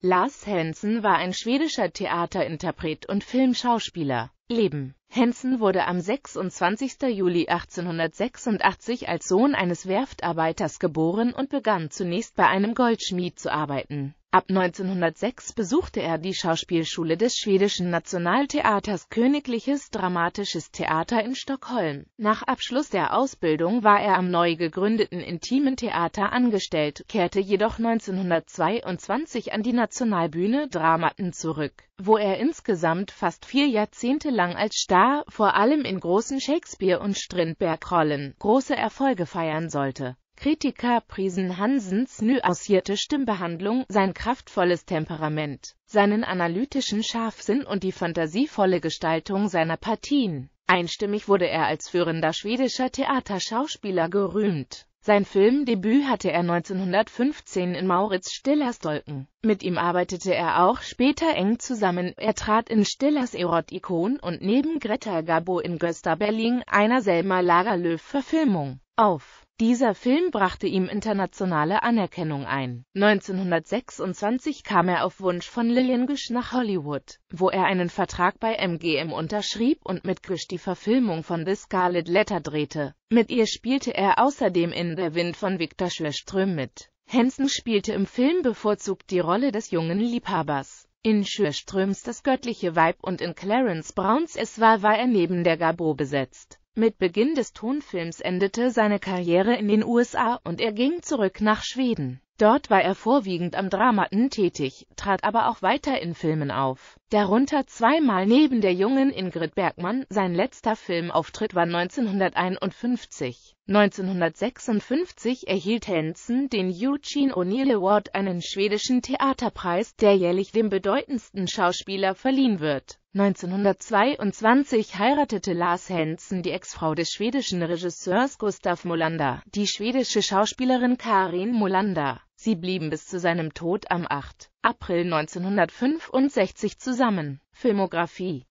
Lars Hensen war ein schwedischer Theaterinterpret und Filmschauspieler. Leben Hensen wurde am 26. Juli 1886 als Sohn eines Werftarbeiters geboren und begann zunächst bei einem Goldschmied zu arbeiten Ab 1906 besuchte er die Schauspielschule des schwedischen Nationaltheaters Königliches Dramatisches Theater in Stockholm. Nach Abschluss der Ausbildung war er am neu gegründeten Intimen Theater angestellt, kehrte jedoch 1922 an die Nationalbühne Dramaten zurück, wo er insgesamt fast vier Jahrzehnte lang als Star, vor allem in großen Shakespeare- und Strindberg-Rollen, große Erfolge feiern sollte Kritiker priesen Hansens nuancierte Stimmbehandlung, sein kraftvolles Temperament, seinen analytischen Scharfsinn und die fantasievolle Gestaltung seiner Partien. Einstimmig wurde er als führender schwedischer Theaterschauspieler gerühmt. Sein Filmdebüt hatte er 1915 in Mauritz Stillers Dolken. Mit ihm arbeitete er auch später eng zusammen. Er trat in Stillers Erotikon und neben Greta Gabo in Gösta Berling, einer Selma lagerlöw verfilmung auf. Dieser Film brachte ihm internationale Anerkennung ein. 1926 kam er auf Wunsch von Lillian Gish nach Hollywood, wo er einen Vertrag bei MGM unterschrieb und mit Gish die Verfilmung von The Scarlet Letter drehte. Mit ihr spielte er außerdem in Der Wind von Victor Schlöström mit. Henson spielte im Film bevorzugt die Rolle des jungen Liebhabers. In Schürströms Das göttliche Weib und in Clarence Browns Es war war er neben der Gabor besetzt. Mit Beginn des Tonfilms endete seine Karriere in den USA und er ging zurück nach Schweden. Dort war er vorwiegend am Dramaten tätig, trat aber auch weiter in Filmen auf. Darunter zweimal neben der jungen Ingrid Bergmann, sein letzter Filmauftritt war 1951. 1956 erhielt Hansen den Eugene O'Neill Award, einen schwedischen Theaterpreis, der jährlich dem bedeutendsten Schauspieler verliehen wird. 1922 heiratete Lars Hansen die Ex-Frau des schwedischen Regisseurs Gustav Molander, die schwedische Schauspielerin Karin Molander. Sie blieben bis zu seinem Tod am 8. April 1965 zusammen. Filmografie